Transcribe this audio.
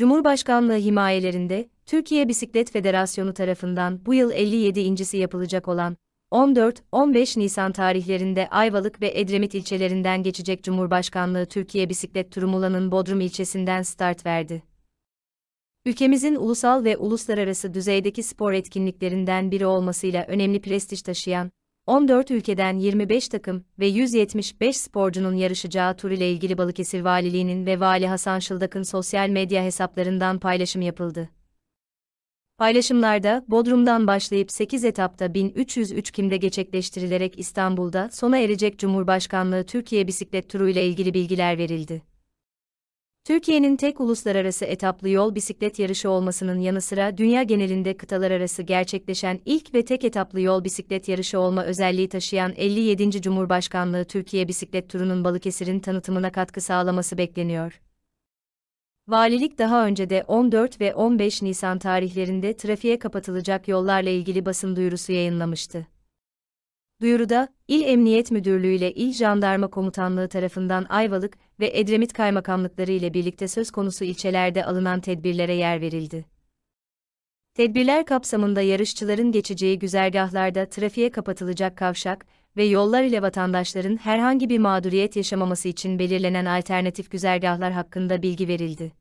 Cumhurbaşkanlığı himayelerinde Türkiye Bisiklet Federasyonu tarafından bu yıl 57. incisi yapılacak olan 14-15 Nisan tarihlerinde Ayvalık ve Edremit ilçelerinden geçecek Cumhurbaşkanlığı Türkiye Bisiklet Turu Muğla'nın Bodrum ilçesinden start verdi. Ülkemizin ulusal ve uluslararası düzeydeki spor etkinliklerinden biri olmasıyla önemli prestij taşıyan 14 ülkeden 25 takım ve 175 sporcunun yarışacağı tur ile ilgili Balıkesir Valiliğinin ve Vali Hasan Şıldak'ın sosyal medya hesaplarından paylaşım yapıldı. Paylaşımlarda Bodrum'dan başlayıp 8 etapta 1303 kimde gerçekleştirilerek İstanbul'da sona erecek Cumhurbaşkanlığı Türkiye Bisiklet Turu ile ilgili bilgiler verildi. Türkiye'nin tek uluslararası etaplı yol bisiklet yarışı olmasının yanı sıra dünya genelinde kıtalar arası gerçekleşen ilk ve tek etaplı yol bisiklet yarışı olma özelliği taşıyan 57. Cumhurbaşkanlığı Türkiye Bisiklet Turu'nun Balıkesir'in tanıtımına katkı sağlaması bekleniyor. Valilik daha önce de 14 ve 15 Nisan tarihlerinde trafiğe kapatılacak yollarla ilgili basın duyurusu yayınlamıştı. Duyuruda, İl Emniyet Müdürlüğü ile İl Jandarma Komutanlığı tarafından Ayvalık ve Edremit Kaymakamlıkları ile birlikte söz konusu ilçelerde alınan tedbirlere yer verildi. Tedbirler kapsamında yarışçıların geçeceği güzergahlarda trafiğe kapatılacak kavşak ve yollar ile vatandaşların herhangi bir mağduriyet yaşamaması için belirlenen alternatif güzergahlar hakkında bilgi verildi.